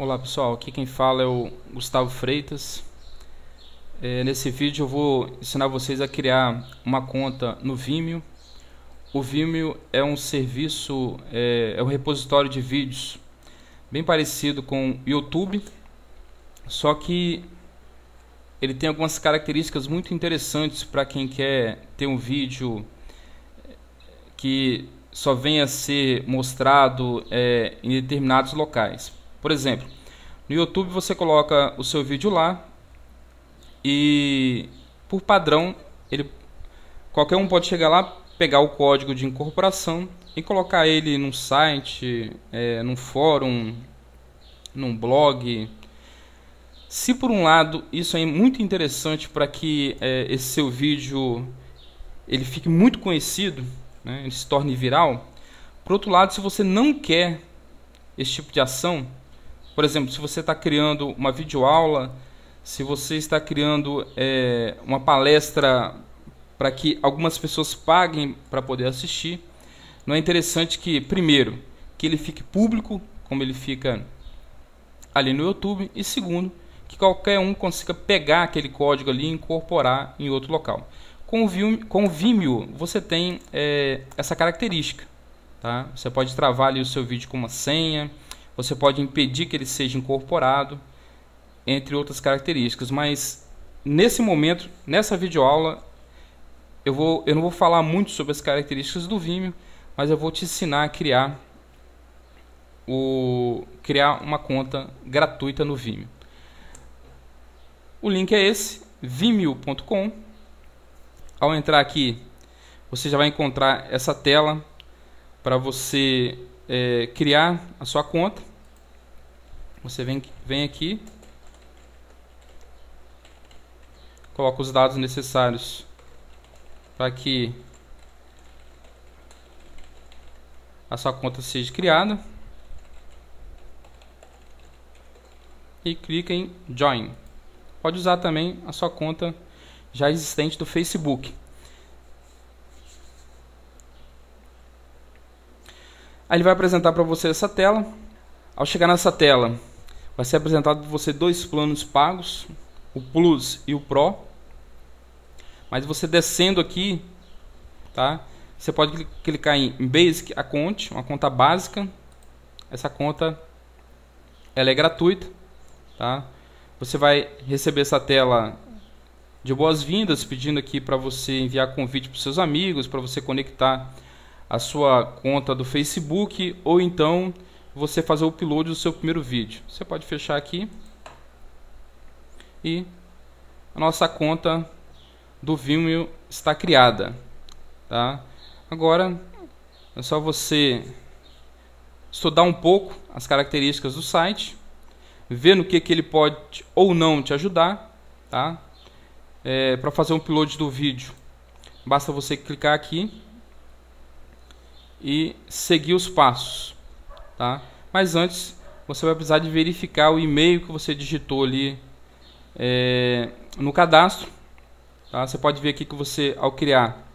Olá pessoal, aqui quem fala é o Gustavo Freitas. É, nesse vídeo eu vou ensinar vocês a criar uma conta no Vimeo. O Vimeo é um serviço, é, é um repositório de vídeos bem parecido com o YouTube, só que ele tem algumas características muito interessantes para quem quer ter um vídeo é, que só venha a ser mostrado é, em determinados locais. Por exemplo, no YouTube você coloca o seu vídeo lá e por padrão ele qualquer um pode chegar lá, pegar o código de incorporação e colocar ele num site, é, num fórum, num blog. Se por um lado isso é muito interessante para que é, esse seu vídeo ele fique muito conhecido, né, ele se torne viral, por outro lado, se você não quer esse tipo de ação, por exemplo, se você está criando uma videoaula, se você está criando é, uma palestra para que algumas pessoas paguem para poder assistir, não é interessante que, primeiro, que ele fique público, como ele fica ali no YouTube, e segundo, que qualquer um consiga pegar aquele código ali e incorporar em outro local. Com o Vimeo, com o Vimeo você tem é, essa característica. Tá? Você pode travar ali o seu vídeo com uma senha, você pode impedir que ele seja incorporado, entre outras características. Mas nesse momento, nessa videoaula, eu, vou, eu não vou falar muito sobre as características do Vimeo, mas eu vou te ensinar a criar, o, criar uma conta gratuita no Vimeo. O link é esse, vimeo.com. Ao entrar aqui, você já vai encontrar essa tela para você é, criar a sua conta. Você vem, vem aqui, coloca os dados necessários para que a sua conta seja criada e clica em Join. Pode usar também a sua conta já existente do Facebook. Aí ele vai apresentar para você essa tela. Ao chegar nessa tela, Vai ser apresentado para você dois planos pagos, o Plus e o Pro. Mas você descendo aqui, tá? Você pode clicar em Basic Account, uma conta básica. Essa conta ela é gratuita, tá? Você vai receber essa tela de boas-vindas pedindo aqui para você enviar convite para seus amigos, para você conectar a sua conta do Facebook ou então você fazer o upload do seu primeiro vídeo. Você pode fechar aqui e a nossa conta do Vimeo está criada. Tá? Agora é só você estudar um pouco as características do site, ver no que, que ele pode ou não te ajudar. Tá? É, Para fazer um upload do vídeo, basta você clicar aqui e seguir os passos tá? Mas antes você vai precisar de verificar o e-mail que você digitou ali é, no cadastro. Tá? Você pode ver aqui que você, ao criar,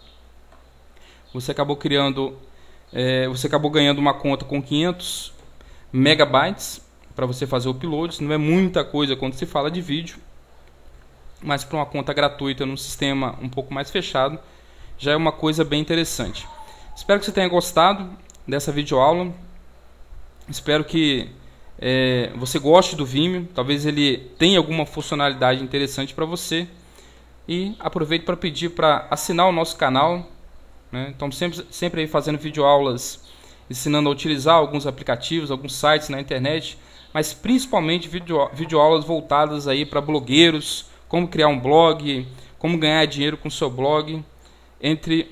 você acabou criando, é, você acabou ganhando uma conta com 500 megabytes para você fazer o upload. Não é muita coisa quando se fala de vídeo, mas para uma conta gratuita num sistema um pouco mais fechado, já é uma coisa bem interessante. Espero que você tenha gostado dessa videoaula. Espero que é, você goste do Vimeo, talvez ele tenha alguma funcionalidade interessante para você. E aproveito para pedir para assinar o nosso canal. Né? Estamos sempre, sempre aí fazendo videoaulas, ensinando a utilizar alguns aplicativos, alguns sites na internet, mas principalmente video, videoaulas voltadas aí para blogueiros, como criar um blog, como ganhar dinheiro com seu blog, entre,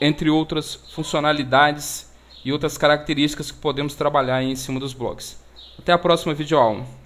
entre outras funcionalidades e outras características que podemos trabalhar em cima dos blogs. Até a próxima videoaula.